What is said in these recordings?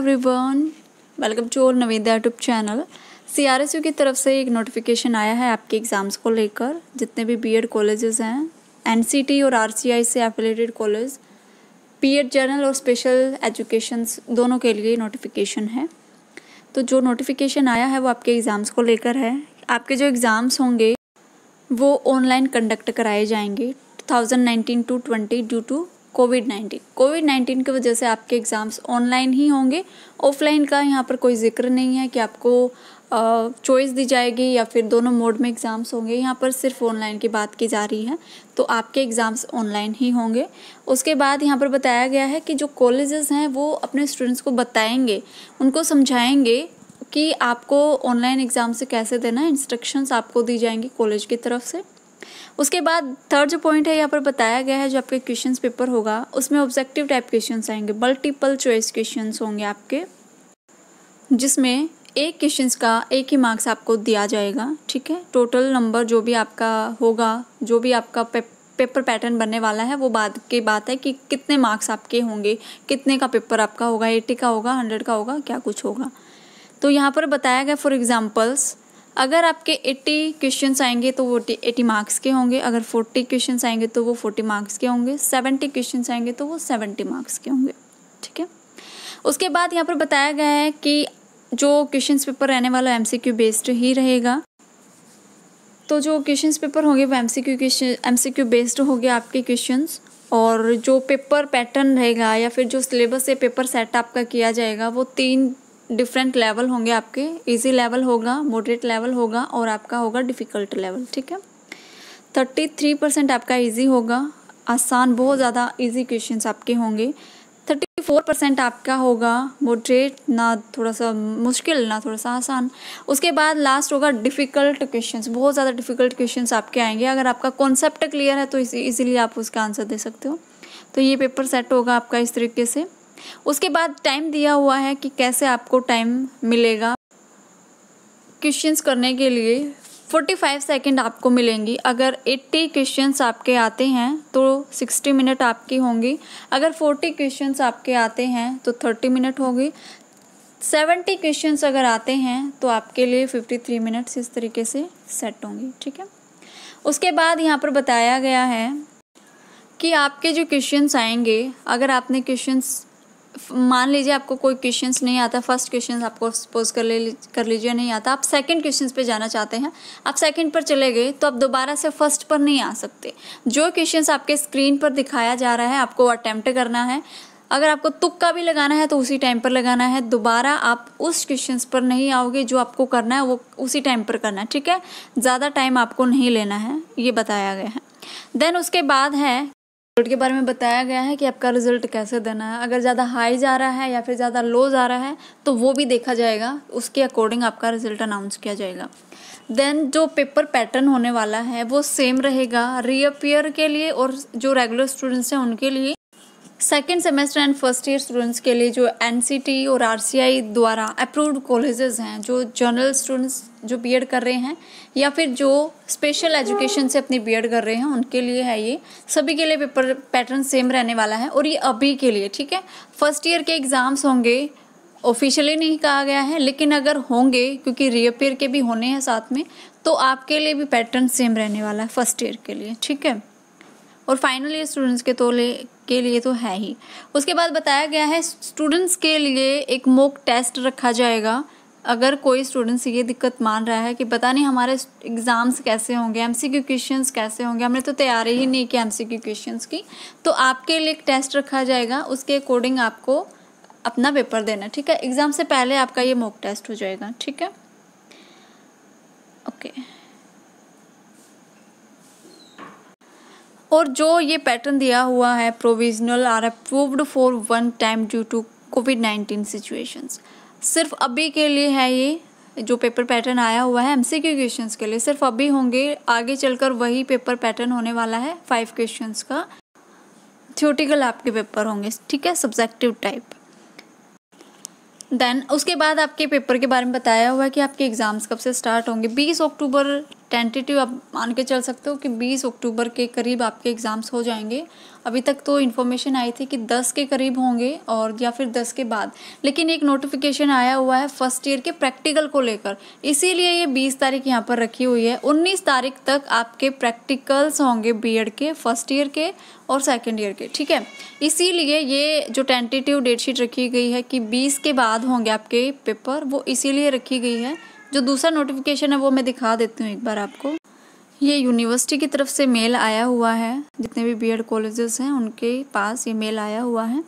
Everyone welcome to और नवेदा YouTube channel CRSU की तरफ से एक नोटिफिकेशन आया है आपके एग्ज़ाम्स को लेकर जितने भी बीएड कॉलेजेस हैं एनसीटी और आरसीआई से एफिलेटेड कॉलेज बीएड जनरल और स्पेशल एजुकेशन दोनों के लिए नोटिफिकेशन है तो जो नोटिफिकेशन आया है वो आपके एग्ज़ाम्स को लेकर है आपके जो एग्ज़ाम्स होंगे वो ऑनलाइन कंडक्ट कराए जाएंगे two thousand nineteen to twenty due to COVID nineteen COVID nineteen की वजह से आपके एग्ज़ाम्स ऑनलाइन ही होंगे ऑफलाइन का यहाँ पर कोई जिक्र नहीं है कि आपको चॉइस दी जाएगी या फिर दोनों मोड में एग्ज़ाम्स होंगे यहाँ पर सिर्फ ऑनलाइन की बात की जा रही है तो आपके एग्ज़ाम्स ऑनलाइन ही होंगे उसके बाद यहाँ पर बताया गया है कि जो कॉलेजेस हैं वो अपने स्टूडेंट्स को बताएंगे उनको समझाएंगे कि आपको ऑनलाइन एग्ज़ाम से कैसे देना है इंस्ट्रक्शंस आपको दी जाएंगी कॉलेज की तरफ से उसके बाद थर्ड जो पॉइंट है यहाँ पर बताया गया है जो आपके क्वेश्चन पेपर होगा उसमें ऑब्जेक्टिव टाइप क्वेश्चन आएंगे मल्टीपल चॉइस क्वेश्चन होंगे आपके जिसमें एक क्वेश्चन का एक ही मार्क्स आपको दिया जाएगा ठीक है टोटल नंबर जो भी आपका होगा जो भी आपका पेप, पेपर पैटर्न बनने वाला है वो बाद की बात है कि कितने मार्क्स आपके होंगे कितने का पेपर आपका होगा एट्टी का होगा हंड्रेड का होगा क्या कुछ होगा तो यहाँ पर बताया गया फॉर एग्जाम्पल्स अगर आपके 80 क्वेश्चंस आएंगे तो वो 80 मार्क्स के होंगे अगर 40 क्वेश्चंस आएंगे तो वो 40 मार्क्स के होंगे 70 क्वेश्चंस आएंगे तो वो 70 मार्क्स के होंगे ठीक है उसके बाद यहाँ पर बताया गया है कि जो क्वेश्चन पेपर रहने वाला एम बेस्ड ही रहेगा तो जो क्वेश्चन पेपर होंगे वो M C Q question M C Q based होंगे आपके क्वेश्चन और जो पेपर पैटर्न रहेगा या फिर जो सिलेबस से पेपर सेट आपका किया जाएगा वो तीन डिफरेंट लेवल होंगे आपके इजी लेवल होगा मोडरेट लेवल होगा और आपका होगा डिफ़िकल्ट लेवल ठीक है थर्टी थ्री परसेंट आपका इजी होगा आसान बहुत ज़्यादा इजी क्वेश्चन आपके होंगे थर्टी फोर परसेंट आपका होगा मोडरेट ना थोड़ा सा मुश्किल ना थोड़ा सा आसान उसके बाद लास्ट होगा डिफ़िकल्ट क्वेश्चन बहुत ज़्यादा डिफ़िकल्ट क्वेश्चन आपके आएंगे अगर आपका कॉन्सेप्ट क्लियर है तो इजीली आप उसका आंसर दे सकते हो तो ये पेपर सेट होगा आपका इस तरीके से उसके बाद टाइम दिया हुआ है कि कैसे आपको टाइम मिलेगा क्वेश्चंस करने के लिए 45 सेकंड आपको मिलेंगी अगर 80 क्वेश्चंस आपके आते हैं तो 60 मिनट आपकी होंगी अगर 40 क्वेश्चंस आपके आते हैं तो 30 मिनट होगी 70 क्वेश्चंस अगर आते हैं तो आपके लिए 53 मिनट्स इस तरीके से सेट होंगी ठीक है उसके बाद यहाँ पर बताया गया है कि आपके जो क्वेश्चंस आएंगे अगर आपने क्वेश्चंस मान लीजिए आपको कोई क्वेश्चंस नहीं आता फर्स्ट क्वेश्चन आपको सपोज कर ले कर लीजिए नहीं आता आप सेकंड क्वेश्चंस पे जाना चाहते हैं आप सेकंड पर चले गए तो आप दोबारा से फर्स्ट पर नहीं आ सकते जो क्वेश्चंस आपके स्क्रीन पर दिखाया जा रहा है आपको अटैम्प्ट करना है अगर आपको तुक्का भी लगाना है तो उसी टाइम पर लगाना है दोबारा आप उस क्वेश्चन पर नहीं आओगे जो आपको करना है वो उसी टाइम पर करना है ठीक है ज़्यादा टाइम आपको नहीं लेना है ये बताया गया है देन उसके बाद है रिजल्ट के बारे में बताया गया है कि आपका रिजल्ट कैसे देना है अगर ज़्यादा हाई जा रहा है या फिर ज़्यादा लो जा रहा है तो वो भी देखा जाएगा उसके अकॉर्डिंग आपका रिजल्ट अनाउंस किया जाएगा देन जो पेपर पैटर्न होने वाला है वो सेम रहेगा रीअपियर के लिए और जो रेगुलर स्टूडेंट्स हैं उनके लिए second semester and first year students के लिए जो एन और आर द्वारा अप्रूव्ड कॉलेजेस हैं जो जनरल स्टूडेंट्स जो बी कर रहे हैं या फिर जो स्पेशल एजुकेशन से अपनी बी कर रहे हैं उनके लिए है ये सभी के लिए पेपर पैटर्न सेम रहने वाला है और ये अभी के लिए ठीक है फर्स्ट ईयर के एग्ज़ाम्स होंगे ऑफिशियली नहीं कहा गया है लेकिन अगर होंगे क्योंकि रीअपेयर के भी होने हैं साथ में तो आपके लिए भी पैटर्न सेम रहने वाला है फर्स्ट ईयर के लिए ठीक है और फाइनल ईयर स्टूडेंट्स के तो ले के लिए तो है ही उसके बाद बताया गया है स्टूडेंट्स के लिए एक मोक टेस्ट रखा जाएगा अगर कोई स्टूडेंट्स ये दिक्कत मान रहा है कि पता नहीं हमारे एग्ज़ाम्स कैसे होंगे एम सी क्यू क्वेश्चंस कैसे होंगे हमने तो तैयारी ही नहीं की एम सी क्यू क्वेश्चंस की तो आपके लिए एक टेस्ट रखा जाएगा उसके अकॉर्डिंग आपको अपना पेपर देना ठीक है एग्ज़ाम से पहले आपका ये मॉक टेस्ट हो जाएगा ठीक है ओके okay. और जो ये पैटर्न दिया हुआ है provisional are approved for one time due to COVID nineteen situations सिर्फ अभी के लिए है ये जो पेपर पैटर्न आया हुआ है एम सी क्यू क्वेश्चन के लिए सिर्फ अभी होंगे आगे चलकर वही पेपर पैटर्न होने वाला है फाइव क्वेश्चन का थ्योटिकल आपके पेपर होंगे ठीक है सब्जेक्टिव टाइप देन उसके बाद आपके पेपर के बारे में बताया हुआ है कि आपके एग्ज़ाम्स कब से स्टार्ट होंगे बीस अक्टूबर टेंटेटिव आप मान के चल सकते हो कि 20 अक्टूबर के करीब आपके एग्ज़ाम्स हो जाएंगे अभी तक तो इन्फॉर्मेशन आई थी कि 10 के करीब होंगे और या फिर 10 के बाद लेकिन एक नोटिफिकेशन आया हुआ है फर्स्ट ईयर के प्रैक्टिकल को लेकर इसीलिए ये 20 तारीख यहाँ पर रखी हुई है 19 तारीख तक आपके प्रैक्टिकल्स होंगे बी के फर्स्ट ईयर के और सेकेंड ईयर के ठीक है इसीलिए ये जो टेंटेटिव डेट शीट रखी गई है कि बीस के बाद होंगे आपके पेपर वो इसीलिए रखी गई है जो दूसरा नोटिफिकेशन है वो मैं दिखा देती हूँ एक बार आपको ये यूनिवर्सिटी की तरफ से मेल आया हुआ है जितने भी बीएड कॉलेजेस हैं उनके पास ये मेल आया हुआ है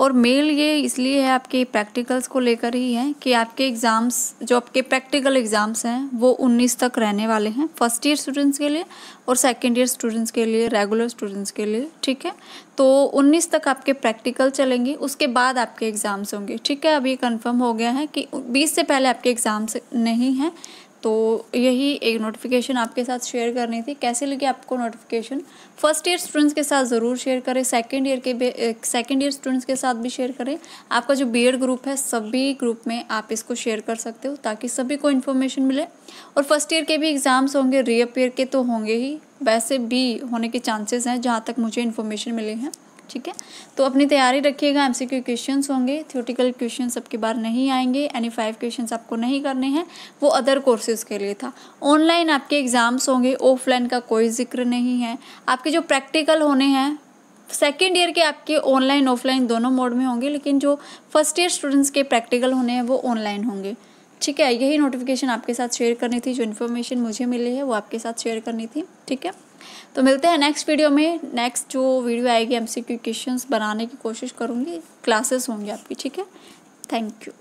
और मेल ये इसलिए है आपके प्रैक्टिकल्स को लेकर ही है कि आपके एग्ज़ाम्स जो आपके प्रैक्टिकल एग्ज़ाम्स हैं वो 19 तक रहने वाले हैं फर्स्ट ईयर स्टूडेंट्स के लिए और सेकेंड ईयर स्टूडेंट्स के लिए रेगुलर स्टूडेंट्स के लिए ठीक है तो 19 तक आपके प्रैक्टिकल चलेंगे उसके बाद आपके एग्ज़ाम्स होंगे ठीक है अभी कन्फर्म हो गया है कि बीस से पहले आपके एग्ज़ाम्स नहीं हैं तो यही एक नोटिफिकेशन आपके साथ शेयर करनी थी कैसे लगी आपको नोटिफिकेशन फर्स्ट ईयर स्टूडेंट्स के साथ ज़रूर शेयर करें सेकेंड ईयर के सेकेंड ईयर स्टूडेंट्स के साथ भी शेयर करें आपका जो बी ग्रुप है सभी ग्रुप में आप इसको शेयर कर सकते हो ताकि सभी को इन्फॉर्मेशन मिले और फर्स्ट ईयर के भी एग्ज़ाम्स होंगे रीअपेयर के तो होंगे ही वैसे भी होने के चांसेस हैं जहाँ तक मुझे इन्फॉर्मेशन मिली है ठीक है तो अपनी तैयारी रखिएगा एम सी क्यू क्वेश्चन होंगे थियोटिकल क्वेश्चन आपके बार नहीं आएंगे यानी फाइव क्वेश्चन आपको नहीं करने हैं वो अदर कोर्सेज के लिए था ऑनलाइन आपके एग्ज़ाम्स होंगे ऑफलाइन का कोई जिक्र नहीं है आपके जो प्रैक्टिकल होने हैं सेकेंड ईयर के आपके ऑनलाइन ऑफलाइन दोनों मोड में होंगे लेकिन जो फर्स्ट ईयर स्टूडेंट्स के प्रैक्टिकल होने हैं वो ऑनलाइन होंगे ठीक है यही नोटिफिकेशन आपके साथ शेयर करनी थी जो इन्फॉर्मेशन मुझे मिली है वो आपके साथ शेयर करनी थी ठीक है तो मिलते हैं नेक्स्ट वीडियो में नेक्स्ट जो वीडियो आएगी एम सी क्वेश्चन बनाने की कोशिश करूँगी क्लासेस होंगी आपकी ठीक है थैंक यू